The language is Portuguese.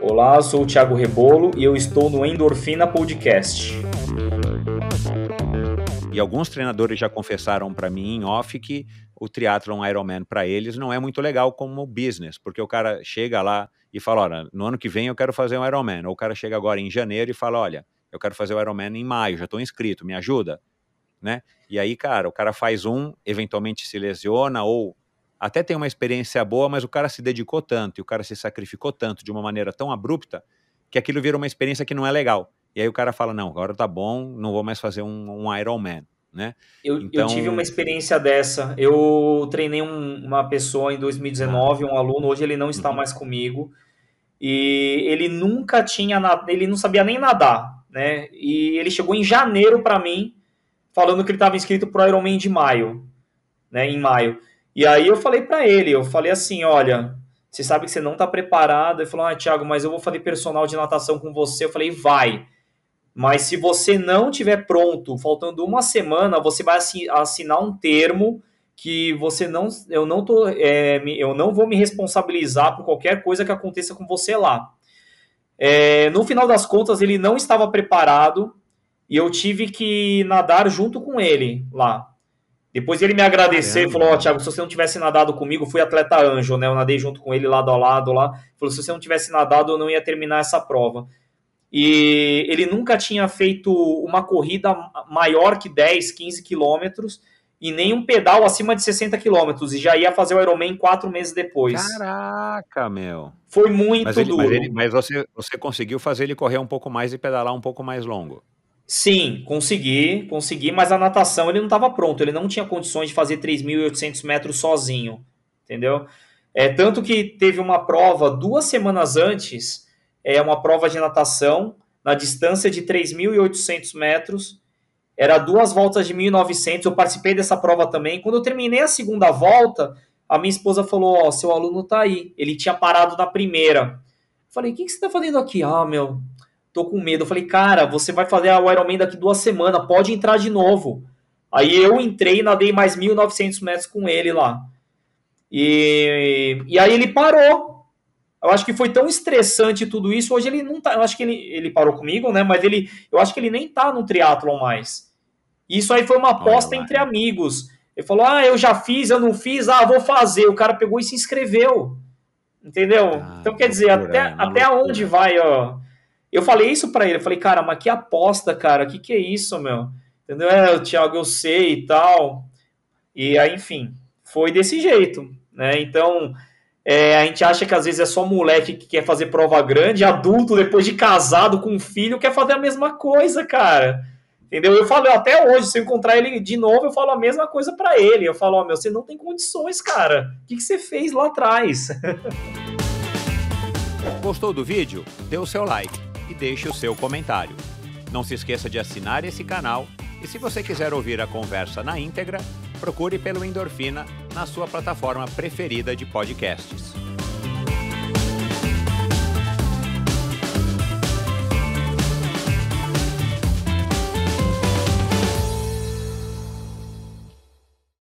Olá, eu sou o Thiago Rebolo e eu estou no Endorfina Podcast. E alguns treinadores já confessaram para mim em off que o triatlon Ironman para eles não é muito legal como business, porque o cara chega lá e fala, olha, no ano que vem eu quero fazer um Ironman. Ou o cara chega agora em janeiro e fala, olha, eu quero fazer o Ironman em maio, já estou inscrito, me ajuda, né? E aí, cara, o cara faz um, eventualmente se lesiona ou até tem uma experiência boa, mas o cara se dedicou tanto e o cara se sacrificou tanto de uma maneira tão abrupta que aquilo vira uma experiência que não é legal. E aí o cara fala: não, agora tá bom, não vou mais fazer um, um Iron Man. Né? Eu, então... eu, tive uma experiência dessa. Eu treinei um, uma pessoa em 2019, um aluno, hoje ele não está uhum. mais comigo. E ele nunca tinha, ele não sabia nem nadar, né? E ele chegou em janeiro para mim, falando que ele estava inscrito para o Ironman de maio, né? Em maio. E aí eu falei para ele, eu falei assim, olha, você sabe que você não tá preparado. Ele falou, ah, Thiago, mas eu vou fazer personal de natação com você. Eu falei, vai. Mas se você não tiver pronto, faltando uma semana, você vai assinar um termo que você não, eu não tô, é, eu não vou me responsabilizar por qualquer coisa que aconteça com você lá. É, no final das contas, ele não estava preparado e eu tive que nadar junto com ele lá. Depois ele me agradecer e falou: Ó, oh, Thiago, se você não tivesse nadado comigo, fui atleta anjo, né? Eu nadei junto com ele lado a lado lá. Falou: se você não tivesse nadado, eu não ia terminar essa prova. E ele nunca tinha feito uma corrida maior que 10, 15 quilômetros e nem um pedal acima de 60 quilômetros. E já ia fazer o Ironman quatro meses depois. Caraca, meu. Foi muito mas ele, duro. Mas, ele, mas você, você conseguiu fazer ele correr um pouco mais e pedalar um pouco mais longo. Sim, consegui, consegui, mas a natação ele não estava pronto, ele não tinha condições de fazer 3.800 metros sozinho, entendeu? É, tanto que teve uma prova duas semanas antes, é uma prova de natação na distância de 3.800 metros, era duas voltas de 1.900, eu participei dessa prova também, quando eu terminei a segunda volta, a minha esposa falou, ó, oh, seu aluno tá aí, ele tinha parado na primeira, eu falei, o que, que você tá fazendo aqui? Ah, meu, tô com medo. Eu falei, cara, você vai fazer a Ironman daqui duas semanas, pode entrar de novo. Aí eu entrei, nadei mais 1.900 metros com ele lá. E, e aí ele parou. Eu acho que foi tão estressante tudo isso. Hoje ele não tá. Eu acho que ele, ele parou comigo, né? Mas ele, eu acho que ele nem tá no triatlon mais. Isso aí foi uma aposta entre amigos. Ele falou: Ah, eu já fiz, eu não fiz, ah, vou fazer. O cara pegou e se inscreveu. Entendeu? Ah, então, quer dizer, loucura, até, é até onde vai ó, eu falei isso para ele, eu falei, cara, mas que aposta, cara, que que é isso, meu? Entendeu? É, Thiago, eu sei e tal. E aí, enfim, foi desse jeito, né? Então, é, a gente acha que às vezes é só moleque que quer fazer prova grande, adulto, depois de casado com um filho, quer fazer a mesma coisa, cara. Entendeu? Eu falo até hoje, se eu encontrar ele de novo, eu falo a mesma coisa para ele. Eu falo, ó, oh, meu, você não tem condições, cara. O que, que você fez lá atrás? Gostou do vídeo? Dê o seu like e deixe o seu comentário. Não se esqueça de assinar esse canal e se você quiser ouvir a conversa na íntegra, procure pelo Endorfina na sua plataforma preferida de podcasts.